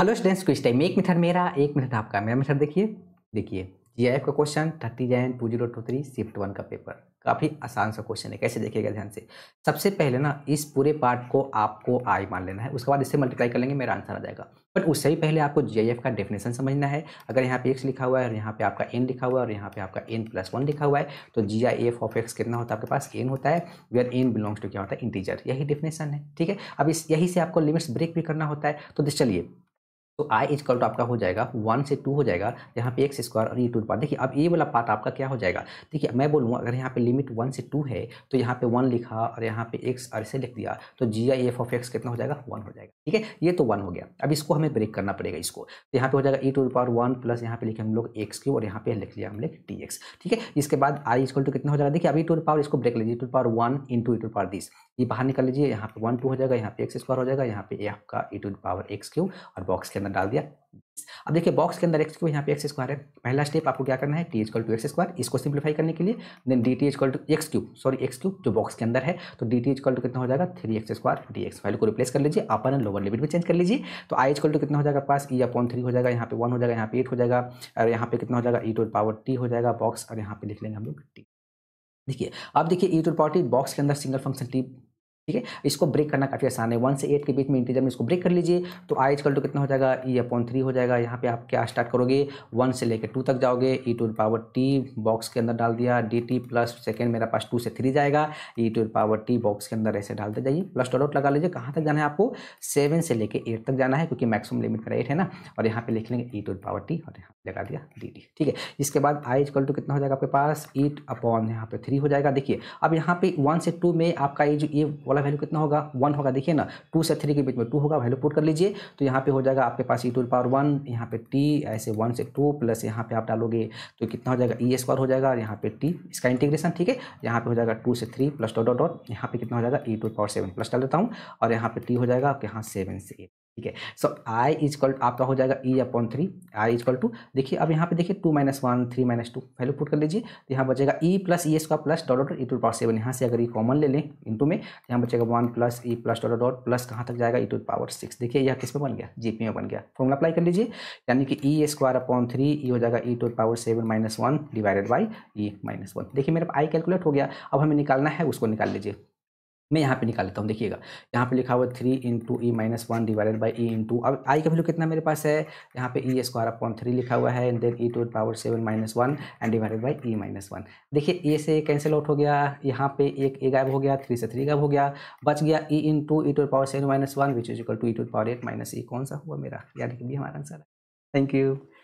hello students quiz time एक method मेरा एक मेथड आपका मेरा मेथड देखिए देखिए जी एफ का question thirty Jan two zero two three shift one का पेपर काफ़ी आसान सा क्वेश्चन है कैसे देखिएगा ध्यान से सबसे पहले ना इस पूरे पार्ट को आपको आई मान लेना है उसके बाद इससे मल्टीप्लाई कर लेंगे मेरा आंसर आ जाएगा बट उससे ही पहले आपको जी का डेफिनेशन समझना है अगर यहाँ पे एक्स लिखा हुआ है और यहाँ पे आपका एन लिखा हुआ है और यहाँ पे आपका एन प्लस वन लिखा हुआ है तो G I F of x कितना होता है आपके पास एन होता है वेयर एन बिलोंग्स टू क्या होता है इंटीजर यही डेफिनेशन है ठीक है अब इस यही से आपको लिमिट्स ब्रेक भी करना होता है तो चलिए तो आई कल टू आपका हो जाएगा वन से टू हो जाएगा यहाँ पे एक्स स्क्वायर और ये टू पार्ट देखिए अब ये वाला पार्ट आपका क्या हो जाएगा देखिए मैं बोलूँगा अगर यहाँ पे लिमिट वन से टू है तो यहाँ पे वन लिखा और यहाँ पे एक्स और इसे लिख दिया तो G I F of x कितना हो जाएगा वन हो जाएगा ठीक है ये तो वन हो गया अब इसको हमें ब्रेक करना पड़ेगा इसको तो यहाँ पे हो जाएगा e to power one plus यहाँ पे लिखे हम लोग एक्स क्यू और यहाँ पे लिख लिया हमने टी एक्स ठीक है इसके बाद आई इजकल टू कितना हो जाएगा देखिए अभी टू पावर इसको ब्रेक लीजिए to power one into to power this ये बाहर निकाल लीजिए यहाँ पे वन टू हो जाएगा यहाँ पे एक्स स्क्वायर हो जाएगा यहाँ पे आपका e to power x cube और बॉक्स के अंदर अंदर डाल दिया अब देखिए बॉक्स के अंदर एक्स क्यू यहाँ पे एक्स स्क्वायर है पहला स्टेप आपको क्या करना है t equal to x square इसको सिंप्लीफाई करने के लिए then d t equal to x cube sorry x cube जो बॉक्स के अंदर है तो डी टी इजकल टू कितना हो जाएगा three x square d x value को रिप्लेस कर लीजिए अपर एंड लोअर लिमिट भी चेंज कर लीजिए तो आई इजकल टू कितना हो जाएगा पास ई अपॉन थ्री हो जाएगा यहाँ पे वन हो जाएगा यहाँ पे एट हो जाएगा और यहाँ पे कितना हो जाएगा ई टू पावर टी हो जाएगा बॉक्स और यहाँ पे लिख लेंगे हम लोग टी देखिए अब देखिए e to power t box के अंदर सिंगल फंक्शन टी ठीक है इसको ब्रेक करना काफ़ी आसान है वन से एट के बीच में इंटीजर में इसको ब्रेक कर लीजिए तो आई इजकल टू कितना हो जाएगा ई अपॉन थ्री हो जाएगा यहाँ पे आप क्या स्टार्ट करोगे वन से लेकर टू तक जाओगे e to power t box के अंदर डाल दिया डी टी प्लस सेकेंड मेरा पास टू से थ्री जाएगा e to power t box के अंदर ऐसे डालते जाइए प्लस आउट लगा लीजिए कहाँ तक जाना है आपको सेवन से लेकर एट तक जाना है क्योंकि मैक्सिमम लिमिट का एट है ना और यहाँ पे लिख लेंगे ई टू पावर टी और यहाँ लगा दिया डी डी ठीक है इसके बाद आई इजकल टू कितना हो जाएगा आपके पास एट अपॉन यहाँ पे थ्री हो जाएगा देखिए अब यहाँ पे वन से टू में आपका ये जो ये वाला वैल्यू कितना होगा वन होगा देखिए ना टू से थ्री के बीच में टू होगा वैल्यू पुट कर लीजिए तो यहाँ पे हो जाएगा आपके पास ई टू पावर वन यहाँ पे टी ऐसे वन से टू प्लस यहाँ पे आप डालोगे तो कितना हो जाएगा ई e स्क्वायर हो जाएगा यहाँ पे टी इसका इंटीग्रेशन ठीक है यहाँ पे हो जाएगा टू से three plus dot dot dot यहाँ पे कितना हो जाएगा e to power seven plus डाल देता हूँ और यहाँ पे टी हो जाएगा आपके यहाँ सेवन से एट ठीक है सो आई इज कल आपका हो जाएगा e upon three I equal to देखिए अब यहाँ पे देखिए two minus one three minus two value put कर लीजिए तो यहाँ बचेगा e plus e square plus dot dot e to power seven यहाँ से अगर ई e कॉमन ले लें इंटू में तो यहाँ बचेगा one plus e plus dot dot plus कहाँ तक जाएगा ई टू पावर सिक्स देखिए यह किस में बन गया जी पी में बन गया फॉर्मला अप्लाई कर लीजिए यानी कि e square upon three e हो जाएगा e to power seven minus one divided by e minus one देखिए मेरा आई कैलकुलेट हो गया अब हमें निकालना है उसको निकाल लीजिए मैं यहाँ पे निकाल लेता हूँ देखिएगा यहाँ पे लिखा हुआ three into e minus one divided by e into अब आई का वैल्यू कितना मेरे पास है यहाँ पे ई स्क्वायर अपॉन थ्री लिखा हुआ है and then e to power seven minus one and divided by e minus one देखिए ए से कैंसिल आउट हो गया यहाँ पे एक ए गायब हो गया थ्री से थ्री गायब हो गया बच गया e into e to power seven minus one which is equal to e to power eight minus e कौन सा हुआ मेरा यानी कि भी हमारा आंसर है थैंक यू